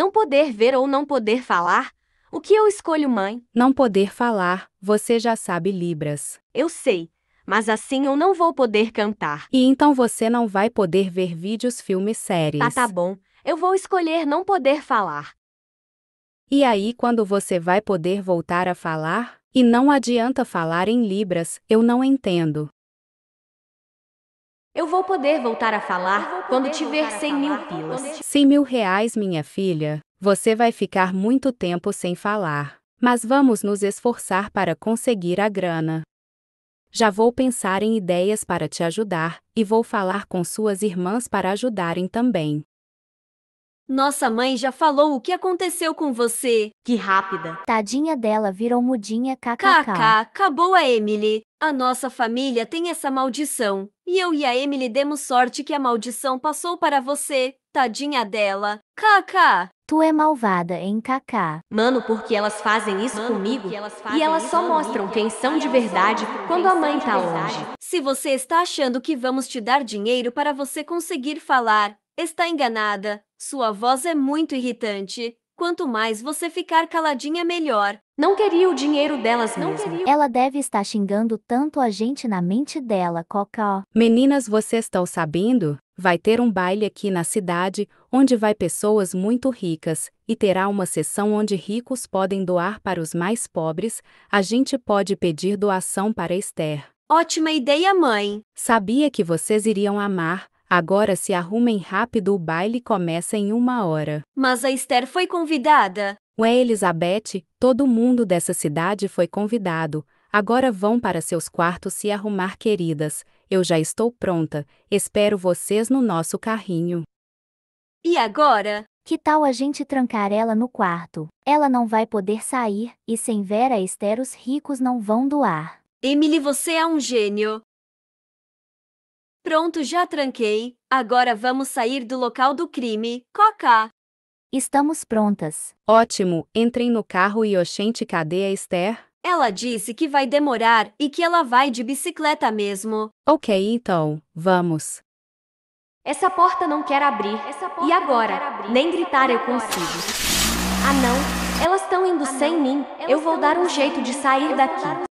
Não poder ver ou não poder falar? O que eu escolho, mãe? Não poder falar, você já sabe Libras. Eu sei, mas assim eu não vou poder cantar. E então você não vai poder ver vídeos, filmes, séries. Tá, tá bom. Eu vou escolher não poder falar. E aí, quando você vai poder voltar a falar? E não adianta falar em Libras, eu não entendo. Eu vou poder voltar a falar quando tiver 100 mil pilas. 100 mil reais, minha filha. Você vai ficar muito tempo sem falar. Mas vamos nos esforçar para conseguir a grana. Já vou pensar em ideias para te ajudar e vou falar com suas irmãs para ajudarem também. Nossa mãe já falou o que aconteceu com você. Que rápida. Tadinha dela virou mudinha kkk. Kaká, acabou a Emily. A nossa família tem essa maldição. E eu e a Emily demos sorte que a maldição passou para você. Tadinha dela. Kaká. Tu é malvada, hein, Kaká? Mano, porque elas fazem isso Mano, comigo elas e elas só mostram comigo. quem são de verdade quando a mãe tá longe. Se você está achando que vamos te dar dinheiro para você conseguir falar, Está enganada. Sua voz é muito irritante. Quanto mais você ficar caladinha, melhor. Não queria o dinheiro delas não queria. Ela deve estar xingando tanto a gente na mente dela, Cocó. Meninas, vocês estão sabendo? Vai ter um baile aqui na cidade, onde vai pessoas muito ricas, e terá uma sessão onde ricos podem doar para os mais pobres. A gente pode pedir doação para Esther. Ótima ideia, mãe. Sabia que vocês iriam amar. Agora se arrumem rápido, o baile começa em uma hora. Mas a Esther foi convidada. Ué, Elizabeth, todo mundo dessa cidade foi convidado. Agora vão para seus quartos se arrumar, queridas. Eu já estou pronta. Espero vocês no nosso carrinho. E agora? Que tal a gente trancar ela no quarto? Ela não vai poder sair, e sem Vera Esther os ricos não vão doar. Emily, você é um gênio. Pronto, já tranquei. Agora vamos sair do local do crime. Coca! Estamos prontas. Ótimo, entrem no carro e oxente, cadê a Esther? Ela disse que vai demorar e que ela vai de bicicleta mesmo. Ok, então, vamos. Essa porta não quer abrir. e agora? Nem gritar eu consigo. Ah, não. Elas estão indo ah, sem mim. Elas eu vou dar um jeito de sair daqui.